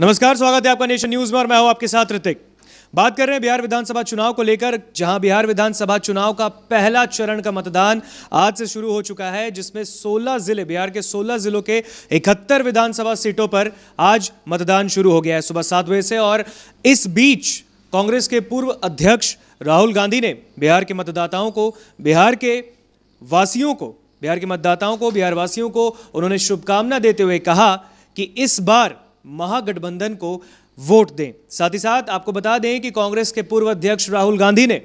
नमस्कार स्वागत है आपका नेशन न्यूज में और मैं हूं आपके साथ ऋतिक बात कर रहे हैं बिहार विधानसभा चुनाव को लेकर जहां बिहार विधानसभा चुनाव का पहला चरण का मतदान आज से शुरू हो चुका है जिसमें 16 जिले बिहार के 16 जिलों के 71 विधानसभा सीटों पर आज मतदान शुरू हो गया है सुबह सात बजे से और इस बीच कांग्रेस के पूर्व अध्यक्ष राहुल गांधी ने बिहार के मतदाताओं को बिहार के वासियों को बिहार के मतदाताओं को बिहार वासियों को उन्होंने शुभकामना देते हुए कहा कि इस बार महागठबंधन को वोट दें साथ ही साथ आपको बता दें कि कांग्रेस के पूर्व अध्यक्ष राहुल गांधी ने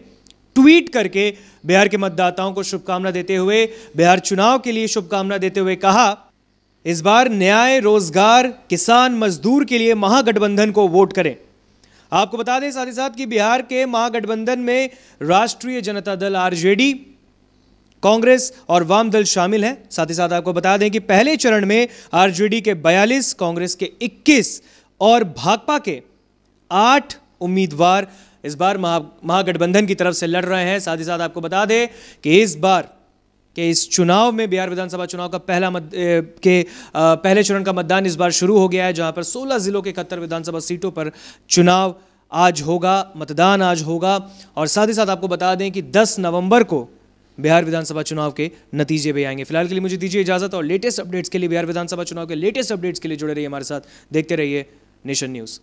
ट्वीट करके बिहार के मतदाताओं को शुभकामना देते हुए बिहार चुनाव के लिए शुभकामना देते हुए कहा इस बार न्याय रोजगार किसान मजदूर के लिए महागठबंधन को वोट करें आपको बता दें साथ ही साथ कि बिहार के महागठबंधन में राष्ट्रीय जनता दल आरजेडी कांग्रेस और वाम दल शामिल हैं साथ ही साथ आपको बता दें कि पहले चरण में आरजेडी के 42, कांग्रेस के 21 और भाकपा के 8 उम्मीदवार इस बार महा महागठबंधन की तरफ से लड़ रहे हैं साथ ही साथ आपको बता दें कि इस बार के इस चुनाव में बिहार विधानसभा चुनाव का पहला मत के पहले चरण का मतदान इस बार शुरू हो गया है जहां पर 16 जिलों के इकहत्तर विधानसभा सीटों पर चुनाव आज होगा मतदान आज होगा और साथ ही साथ आपको बता दें कि 10 नवंबर को बिहार विधानसभा चुनाव के नतीजे भी आएंगे फिलहाल के लिए मुझे दीजिए इजाजत और लेटेस्ट अपडेट्स के लिए बिहार विधानसभा चुनाव के लेटेस्ट अपडेट्स के लिए जुड़े रहिए हमारे साथ देखते रहिए नेशन न्यूज़